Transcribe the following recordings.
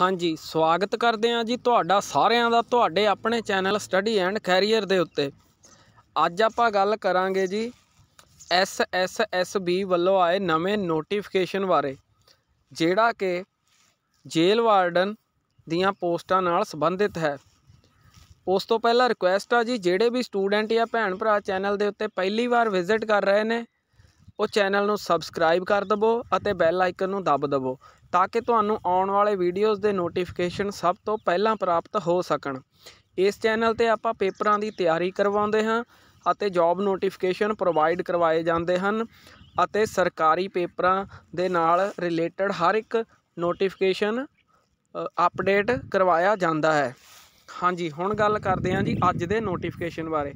ਹਾਂਜੀ ਸਵਾਗਤ ਕਰਦੇ ਆਂ ਜੀ ਤੁਹਾਡਾ ਸਾਰਿਆਂ ਦਾ ਤੁਹਾਡੇ ਆਪਣੇ ਚੈਨਲ ਸਟੱਡੀ ਐਂਡ ਕੈਰੀਅਰ ਦੇ ਉੱਤੇ ਅੱਜ ਆਪਾਂ ਗੱਲ ਕਰਾਂਗੇ G S S S B ਵੱਲੋਂ ਆਏ ਨਵੇਂ ਨੋਟੀਫਿਕੇਸ਼ਨ ਬਾਰੇ ਜਿਹੜਾ ਕਿ ਜੇਲ੍ਹ ਵਾਰਡਨ ਦੀਆਂ ਪੋਸਟਾਂ ਨਾਲ ਸੰਬੰਧਿਤ ਹੈ ਉਸ ਤੋਂ ਪਹਿਲਾਂ ਰਿਕੁਐਸਟ ਆ ਜੀ ਜਿਹੜੇ ਵੀ ਸਟੂਡੈਂਟ ਜਾਂ ਭੈਣ ਭਰਾ ਚੈਨਲ ਦੇ ਉੱਤੇ ਪਹਿਲੀ ਵਾਰ ਵਿਜ਼ਿਟ ਕਰ ਰਹੇ ਨੇ ਉਹ ਚੈਨਲ ਨੂੰ ਸਬਸਕ੍ਰਾਈਬ ਕਰ ਦਵੋ ਅਤੇ ਬੈਲ ਆਈਕਨ ਨੂੰ ਦਬ ਦਵੋ ਤਾਂ ਕਿ ਤੁਹਾਨੂੰ ਆਉਣ ਵਾਲੇ ਵੀਡੀਓਜ਼ ਦੇ ਨੋਟੀਫਿਕੇਸ਼ਨ ਸਭ ਤੋਂ ਪਹਿਲਾਂ ਪ੍ਰਾਪਤ ਹੋ ਸਕਣ ਇਸ ਚੈਨਲ ਤੇ ਆਪਾਂ ਪੇਪਰਾਂ ਦੀ ਤਿਆਰੀ ਕਰਵਾਉਂਦੇ ਹਾਂ ਅਤੇ ਜੌਬ ਨੋਟੀਫਿਕੇਸ਼ਨ ਪ੍ਰੋਵਾਈਡ ਕਰਵਾਏ ਜਾਂਦੇ ਹਨ ਅਤੇ ਸਰਕਾਰੀ ਪੇਪਰਾਂ ਦੇ ਨਾਲ ਰਿਲੇਟਡ ਹਰ ਇੱਕ ਨੋਟੀਫਿਕੇਸ਼ਨ ਅਪਡੇਟ ਕਰਵਾਇਆ ਜਾਂਦਾ ਹੈ ਹਾਂਜੀ ਹੁਣ ਗੱਲ ਕਰਦੇ ਹਾਂ ਜੀ ਅੱਜ ਦੇ ਨੋਟੀਫਿਕੇਸ਼ਨ ਬਾਰੇ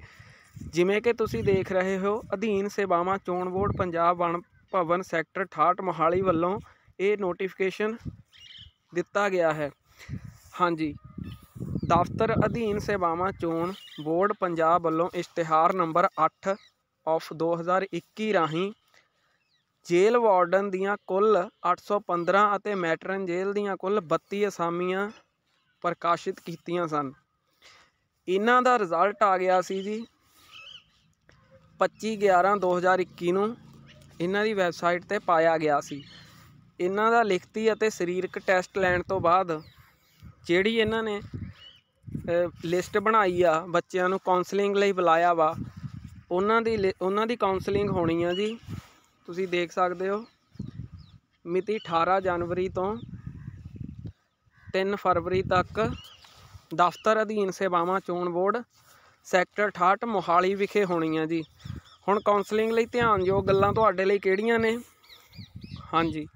ਜਿਵੇਂ ਕਿ ਤੁਸੀਂ ਦੇਖ ਰਹੇ ਹੋ ਅਧੀਨ ਸੇਵਾਵਾਂ ਚੋਣ ਬੋਰਡ ਪੰਜਾਬ ਵਣ ਭਵਨ ਸੈਕਟਰ 68 ਮੋਹਾਲੀ ਵੱਲੋਂ ਇਹ ਨੋਟੀਫਿਕੇਸ਼ਨ ਦਿੱਤਾ ਗਿਆ ਹੈ ਹਾਂਜੀ ਦਫ਼ਤਰ ਅਧੀਨ ਸੇਵਾਵਾਂ ਚੋਣ ਬੋਰਡ ਪੰਜਾਬ ਵੱਲੋਂ ਇਸ਼ਤਿਹਾਰ ਨੰਬਰ 8 ਆਫ 2021 ਰਾਹੀਂ ਜੇਲ੍ਹ ਵਾਰਡਨ ਦੀਆਂ ਕੁੱਲ 815 ਅਤੇ ਮੈਟਰਨ ਜੇਲ੍ਹ ਦੀਆਂ ਕੁੱਲ 32 ਅਸਾਮੀਆਂ ਪ੍ਰਕਾਸ਼ਿਤ ਕੀਤੀਆਂ ਸਨ ਇਹਨਾਂ ਦਾ ਰਿਜ਼ਲਟ ਆ ਗਿਆ ਸੀ ਜੀ 25/11/2021 ਨੂੰ ਇਹਨਾਂ ਦੀ ਵੈਬਸਾਈਟ ਤੇ ਪਾਇਆ ਗਿਆ ਸੀ ਇਹਨਾਂ ਦਾ ਲਿਖਤੀ ਅਤੇ ਸਰੀਰਕ ਟੈਸਟ ਲੈਣ ਤੋਂ ਬਾਅਦ ਜਿਹੜੀ ਇਹਨਾਂ ਨੇ ਲਿਸਟ ਬਣਾਈ ਆ ਬੱਚਿਆਂ ਨੂੰ ਕਾਉਂਸਲਿੰਗ ਲਈ ਬੁਲਾਇਆ ਵਾ ਉਹਨਾਂ ਦੀ ਉਹਨਾਂ ਦੀ ਕਾਉਂਸਲਿੰਗ ਹੋਣੀ ਆ ਜੀ ਤੁਸੀਂ ਦੇਖ ਸਕਦੇ ਹੋ ਮਿਤੀ 18 ਜਨਵਰੀ ਤੋਂ 3 ਫਰਵਰੀ ਤੱਕ ਦਫ਼ਤਰ ਅਧੀਨ ਸੇਵਾਵਾਂ ਚੋਣ ਬੋਰਡ ਸੈਕਟਰ 68 ਮੋਹਾਲੀ ਵਿਖੇ ਹੋਣੀ ਆ ਜੀ ਹੁਣ ਕਾਉਂਸਲਿੰਗ ਲਈ ਧਿਆਨਯੋਗ ਗੱਲਾਂ ਤੁਹਾਡੇ ਲਈ ਕਿਹੜੀਆਂ ਨੇ ਹਾਂਜੀ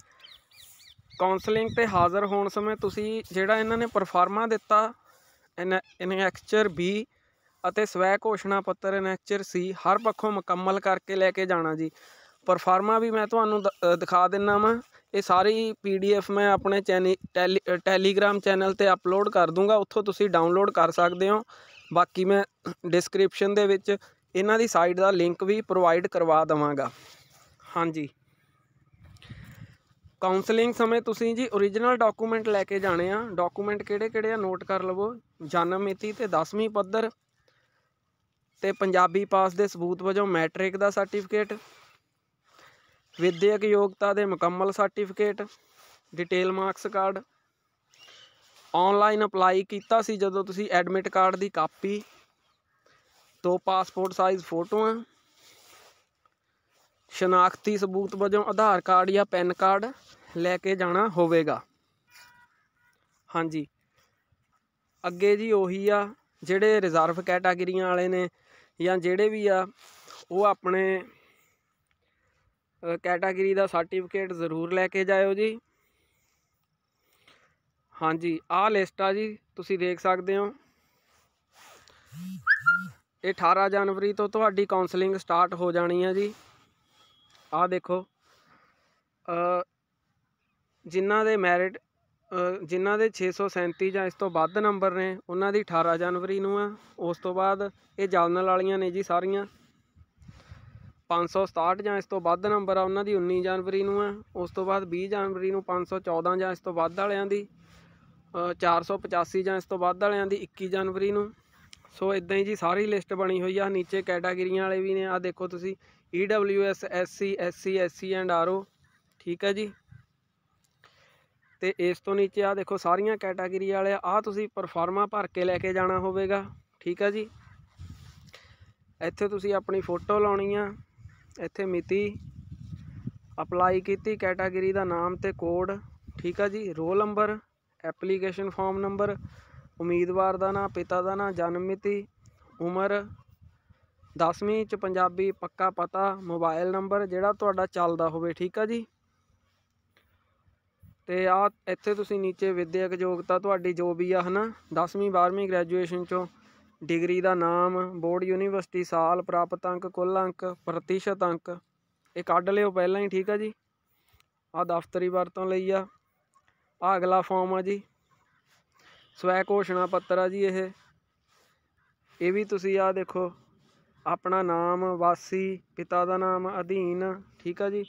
ਕਾਉਂਸਲਿੰਗ ਤੇ ਹਾਜ਼ਰ ਹੋਣ ਸਮੇਂ ਤੁਸੀਂ ਜਿਹੜਾ ਇਹਨਾਂ ਨੇ ਪਰਫਾਰਮਾ ਦਿੱਤਾ ਐਕਚਰ ਬੀ ਅਤੇ ਸਵੈ ਘੋਸ਼ਣਾ ਪੱਤਰ ਐਕਚਰ ਸੀ ਹਰ ਪੱਖੋਂ ਮੁਕੰਮਲ ਕਰਕੇ ਲੈ ਕੇ ਜਾਣਾ ਜੀ ਪਰਫਾਰਮਾ ਵੀ ਮੈਂ ਤੁਹਾਨੂੰ ਦਿਖਾ ਦਿੰਨਾ ਵਾਂ ਇਹ ਸਾਰੀ ਪੀਡੀਐਫ ਮੈਂ ਆਪਣੇ ਟੈਲੀਗ੍ਰਾਮ ਚੈਨਲ ਤੇ ਅਪਲੋਡ ਕਰ ਦੂੰਗਾ ਉੱਥੋਂ ਤੁਸੀਂ ਡਾਊਨਲੋਡ ਕਰ ਸਕਦੇ ਹੋ ਬਾਕੀ ਮੈਂ ਡਿਸਕ੍ਰਿਪਸ਼ਨ ਦੇ ਵਿੱਚ ਇਹਨਾਂ ਦੀ ਸਾਈਟ ਦਾ ਲਿੰਕ ਵੀ ਪ੍ਰੋਵਾਈਡ ਕਰਵਾ ਦਵਾਂਗਾ ਹਾਂਜੀ ਕਾਉਂਸਲਿੰਗ ਸਮੇਂ ਤੁਸੀਂ ਜੀ origignal ਡਾਕੂਮੈਂਟ ਲੈ ਕੇ ਜਾਣੇ ਆ ਡਾਕੂਮੈਂਟ ਕਿਹੜੇ ਕਿਹੜੇ ਆ ਨੋਟ ਕਰ ਲਵੋ ਜਨਮ ਮਿਤੀ ਤੇ 10ਵੀਂ ਪੱਧਰ ਤੇ ਪੰਜਾਬੀ ਪਾਸ ਦੇ ਸਬੂਤ ਵਜੋਂ ਮੈਟ੍ਰਿਕ ਦਾ ਸਰਟੀਫਿਕੇਟ ਵਿਦਿਅਕ ਯੋਗਤਾ ਦੇ ਮੁਕੰਮਲ certificate detail marks card online apply ਕੀਤਾ ਸੀ ਜਦੋਂ ਤੁਸੀਂ ਐਡਮਿਟ ਕਾਰਡ ਦੀ ਕਾਪੀ ਦੋ ਪਾਸਪੋਰਟ ਸਾਈਜ਼ ਫੋਟੋਆਂ ਸ਼ਨਾਖਤੀ ਸਬੂਤ ਵਜੋਂ ਆਧਾਰ ਕਾਰਡ ਜਾਂ ਪੈਨ ਕਾਰਡ ਲੈ ਕੇ ਜਾਣਾ ਹੋਵੇਗਾ ਹਾਂਜੀ ਅੱਗੇ ਜੀ ਉਹੀ ਆ ਜਿਹੜੇ ਰਿਜ਼ਰਵ ਕੈਟਾਗਰੀਆਂ ਵਾਲੇ ਨੇ ਜਾਂ ਜਿਹੜੇ ਵੀ ਆ ਉਹ ਆਪਣੇ ਕੈਟਾਗਰੀ ਦਾ ਸਰਟੀਫਿਕੇਟ ਜ਼ਰੂਰ ਲੈ ਕੇ ਜਾਇਓ ਜੀ ਹਾਂਜੀ ਆਹ ਲਿਸਟ ਆ ਜੀ ਤੁਸੀਂ ਦੇਖ ਸਕਦੇ ਹੋ ਇਹ 18 ਜਨਵਰੀ ਤੋਂ ਤੁਹਾਡੀ ਕਾਉਂਸਲਿੰਗ ਸਟਾਰਟ ਹੋ ਜਾਣੀ ਆ ਜੀ ਆ ਦੇਖੋ ਜਿਨ੍ਹਾਂ ਦੇ ਮੈਰਿਟ ਜਿਨ੍ਹਾਂ ਦੇ 637 ਜਾਂ ਇਸ ਤੋਂ ਵੱਧ ਨੰਬਰ ਨੇ ਉਹਨਾਂ ਦੀ 18 ਜਨਵਰੀ ਨੂੰ ਆ ਉਸ ਤੋਂ ਬਾਅਦ ਇਹ ਜਲਨ ਵਾਲੀਆਂ ਨੇ ਜੀ ਸਾਰੀਆਂ 567 ਜਾਂ ਇਸ ਤੋਂ ਵੱਧ ਨੰਬਰ ਆ ਉਹਨਾਂ ਦੀ 19 ਜਨਵਰੀ ਨੂੰ ਆ ਉਸ ਤੋਂ ਬਾਅਦ 20 ਜਨਵਰੀ ਨੂੰ 514 ਜਾਂ ਇਸ ਤੋਂ ਵੱਧ ਵਾਲਿਆਂ ਦੀ 485 ਜਾਂ ਇਸ ਤੋਂ ਵੱਧ ਵਾਲਿਆਂ ਦੀ 21 ਜਨਵਰੀ ਨੂੰ ਸੋ ਇਦਾਂ ਹੀ ਜੀ ਸਾਰੀ ਲਿਸਟ ਬਣੀ ਹੋਈ ਆ ਨੀਚੇ ਕੈਟਾਗਰੀਆਂ ਵਾਲੇ ਵੀ ਨੇ ਆ ਦੇਖੋ ਤੁਸੀਂ EWS SC SC SC and RO ਠੀਕ ਹੈ ਜੀ ਤੇ ਇਸ ਤੋਂ ਨੀਚੇ ਆ ਦੇਖੋ ਸਾਰੀਆਂ ਕੈਟਾਗਰੀ ਵਾਲੇ ਆ ਤੁਸੀਂ ਪਰਫਾਰਮਾ ਭਰ ਕੇ ਲੈ ਕੇ ਜਾਣਾ ਹੋਵੇਗਾ ਠੀਕ ਹੈ ਜੀ ਇੱਥੇ ਤੁਸੀਂ ਆਪਣੀ ਫੋਟੋ ਲਾਉਣੀ ਆ ਇੱਥੇ ਮਿਤੀ ਅਪਲਾਈ ਕੀਤੀ ਕੈਟਾਗਰੀ ਦਾ ਨਾਮ ਤੇ ਕੋਡ ਠੀਕ ਆ ਜੀ roll number application form number ਉਮੀਦਵਾਰ ਦਾ ਨਾਂ ਪਿਤਾ ਦਾ ਨਾਂ ਜਨਮ ਮਿਤੀ ਉਮਰ 10ਵੀਂ ਚ ਪੰਜਾਬੀ ਪੱਕਾ ਪਤਾ ਮੋਬਾਈਲ ਨੰਬਰ ਜਿਹੜਾ ਤੁਹਾਡਾ ਚੱਲਦਾ ਹੋਵੇ ਠੀਕ ਆ ਜੀ ਤੇ ਆ ਇੱਥੇ ਤੁਸੀਂ ਨੀਚੇ ਵਿਦਿਅਕ ਯੋਗਤਾ ਤੁਹਾਡੀ ਜੋ ਵੀ ਆ ਹਨਾ 10ਵੀਂ 12ਵੀਂ ਗ੍ਰੈਜੂਏਸ਼ਨ ਚੋਂ ਡਿਗਰੀ ਦਾ ਨਾਮ ਬੋਰਡ ਯੂਨੀਵਰਸਿਟੀ ਸਾਲ ਪ੍ਰਾਪਤ ਅੰਕ ਕੁੱਲ ਅੰਕ ਪ੍ਰਤੀਸ਼ਤ ਅੰਕ ਇਹ ਕੱਢ ਲਿਓ ਪਹਿਲਾਂ ਹੀ ਠੀਕ ਆ ਜੀ ਆ ਦਫ਼ਤਰੀ ਵਰਤੋਂ ਲਈ ਆ ਆ ਅਗਲਾ ਫਾਰਮ ਆ ਜੀ ਸਵੈ ਘੋਸ਼ਣਾ ਪੱਤਰ ਆ ਜੀ ਇਹ ਇਹ ਵੀ ਤੁਸੀਂ ਆ ਦੇਖੋ ਆਪਣਾ ਨਾਮ ਵਾਸੀ ਪਿਤਾ ਦਾ ਨਾਮ ਅਧੀਨ ਠੀਕ ਆ ਜੀ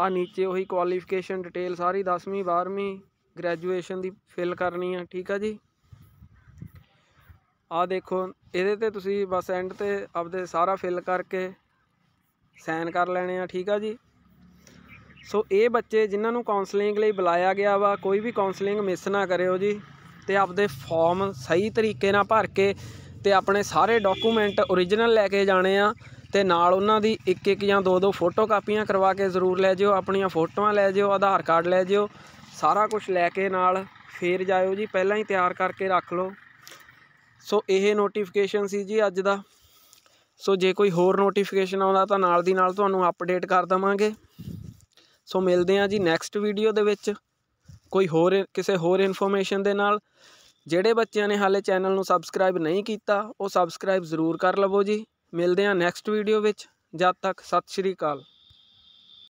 ਆ ਨੀਚੇ ਉਹੀ ਕੁਆਲੀਫਿਕੇਸ਼ਨ ਡਿਟੇਲ ਸਾਰੀ 10ਵੀਂ 12ਵੀਂ ਗ੍ਰੈਜੂਏਸ਼ਨ ਦੀ ਫਿਲ ਕਰਨੀ ਆ ਠੀਕ ਆ ਜੀ ਆ ਦੇਖੋ ਇਹਦੇ ਤੇ ਤੁਸੀਂ ਬਸ ਐਂਡ ਤੇ ਆਪਦੇ ਸਾਰਾ ਫਿਲ ਕਰਕੇ ਸਾਈਨ ਕਰ ਲੈਣੇ ਆ ਠੀਕ ਆ ਜੀ ਸੋ ਇਹ ਬੱਚੇ ਜਿਨ੍ਹਾਂ ਨੂੰ ਕਾਉਂਸਲਿੰਗ ਲਈ ਬੁਲਾਇਆ ਗਿਆ ਵਾ ਕੋਈ ਵੀ ਕਾਉਂਸਲਿੰਗ ਮਿਸ ਨਾ ਕਰਿਓ ਜੀ ਤੇ ਆਪਦੇ ਫਾਰਮ ਸਹੀ ਤਰੀਕੇ ਨਾਲ ਭਰ ਕੇ ਤੇ ਆਪਣੇ ਸਾਰੇ ਡਾਕੂਮੈਂਟ origignal ਲੈ ਕੇ ਜਾਣੇ ਆ ਤੇ ਨਾਲ ਉਹਨਾਂ ਦੀ ਇੱਕ ਇੱਕ ਜਾਂ ਦੋ ਦੋ ਫੋਟੋ ਕਾਪੀਆਂ ਕਰਵਾ ਕੇ ਜ਼ਰੂਰ ਲੈ ਜਿਓ ਆਪਣੀਆਂ ਫੋਟੋਆਂ ਲੈ ਜਿਓ ਆਧਾਰ ਕਾਰਡ ਲੈ ਜਿਓ ਸਾਰਾ ਕੁਝ ਲੈ ਕੇ ਨਾਲ ਫੇਰ ਜਾਇਓ ਜੀ ਪਹਿਲਾਂ ਹੀ ਤਿਆਰ ਕਰਕੇ ਰੱਖ ਲਓ ਸੋ ਇਹ ਨੋਟੀਫਿਕੇਸ਼ਨ ਸੀ ਜੀ ਅੱਜ ਦਾ ਸੋ ਜੇ ਕੋਈ ਹੋਰ ਨੋਟੀਫਿਕੇਸ਼ਨ ਆਉਂਦਾ ਤਾਂ ਨਾਲ ਦੀ ਨਾਲ ਤੁਹਾਨੂੰ ਅਪਡੇਟ ਕਰ ਦਵਾਂਗੇ ਸੋ ਮਿਲਦੇ ਆ ਜੀ ਨੈਕਸਟ ਵੀਡੀਓ ਦੇ ਵਿੱਚ ਕੋਈ ਹੋਰ ਕਿਸੇ ਹੋਰ ਇਨਫੋਰਮੇਸ਼ਨ ਦੇ ਨਾਲ ਜਿਹੜੇ ਬੱਚਿਆਂ ਨੇ ਹਾਲੇ ਚੈਨਲ ਨੂੰ ਸਬਸਕ੍ਰਾਈਬ ਨਹੀਂ ਕੀਤਾ ਉਹ ਸਬਸਕ੍ਰਾਈਬ ਜ਼ਰੂਰ ਕਰ ਲਵੋ ਜੀ ਮਿਲਦੇ ਹਾਂ ਨੈਕਸਟ ਵੀਡੀਓ ਵਿੱਚ ਜਦ ਤੱਕ ਸਤਿ ਸ਼੍ਰੀ ਅਕਾਲ